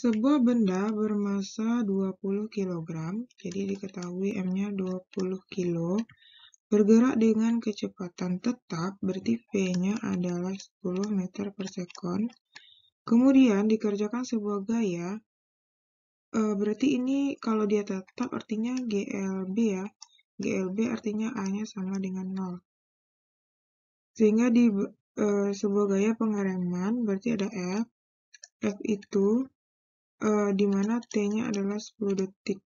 Sebuah benda bermassa 20 kg, jadi diketahui M-nya 20 kg, bergerak dengan kecepatan tetap, berarti V-nya adalah 10 meter per second. Kemudian dikerjakan sebuah gaya, e, berarti ini kalau dia tetap artinya GLB ya, GLB artinya A-nya sama dengan 0. Sehingga di e, sebuah gaya pengereman, berarti ada F, F itu uh, di mana T-nya adalah 10 detik.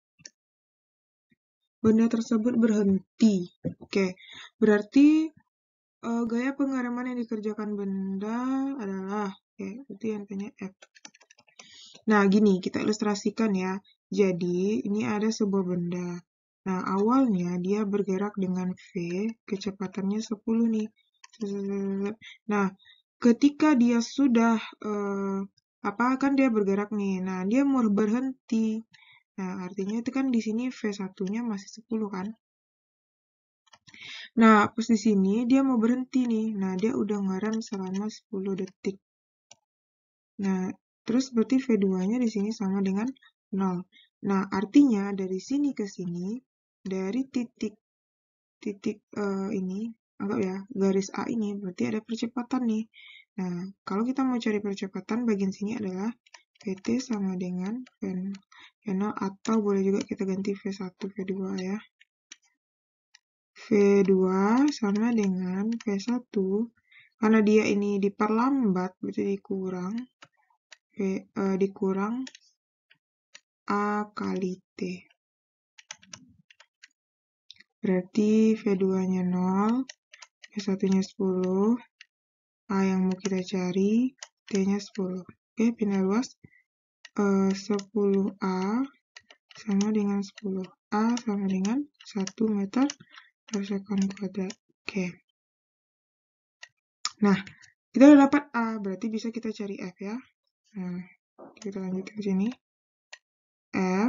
Benda tersebut berhenti. Oke, berarti uh, gaya pengereman yang dikerjakan benda adalah, oke, okay, berarti yang tanya F. Nah, gini, kita ilustrasikan ya. Jadi, ini ada sebuah benda. Nah, awalnya dia bergerak dengan V, kecepatannya 10 nih. Nah, ketika dia sudah uh, apa kan dia bergerak nih. Nah, dia mau berhenti. Nah, artinya itu kan di sini V1-nya masih 10 kan. Nah, pas di sini dia mau berhenti nih. Nah, dia udah ngerem selama 10 detik. Nah, terus berarti V2-nya di sini sama dengan 0. Nah, artinya dari sini ke sini dari titik titik uh, ini anggap ya garis A ini berarti ada percepatan nih. Nah, kalau kita mau cari percepatan, bagian sini adalah VT sama dengan V0 atau boleh juga kita ganti V1, V2 ya. V2 sama dengan V1 karena dia ini diperlambat berarti dikurang V, eh, dikurang A kali T. Berarti V2-nya 0, V1-nya 10, A yang mau kita cari, T-nya 10. Oke, pindah luas. Uh, 10A sama dengan 10. A sama dengan 1 meter persekan kuadrat. Oke. Nah, kita udah dapat A, berarti bisa kita cari F ya. Nah, kita lanjut ke sini.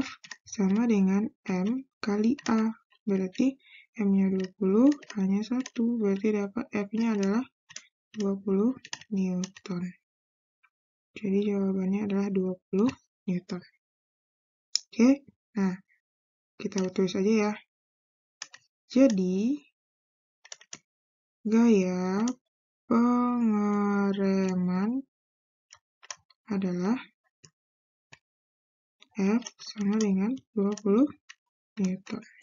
F sama dengan M kali A. Berarti M-nya 20, A-nya 1. Berarti dapat F-nya adalah 20 Newton. Jadi jawabannya adalah 20 Newton. Oke, nah kita tulis aja ya. Jadi, gaya pengereman adalah F sama dengan 20 Newton.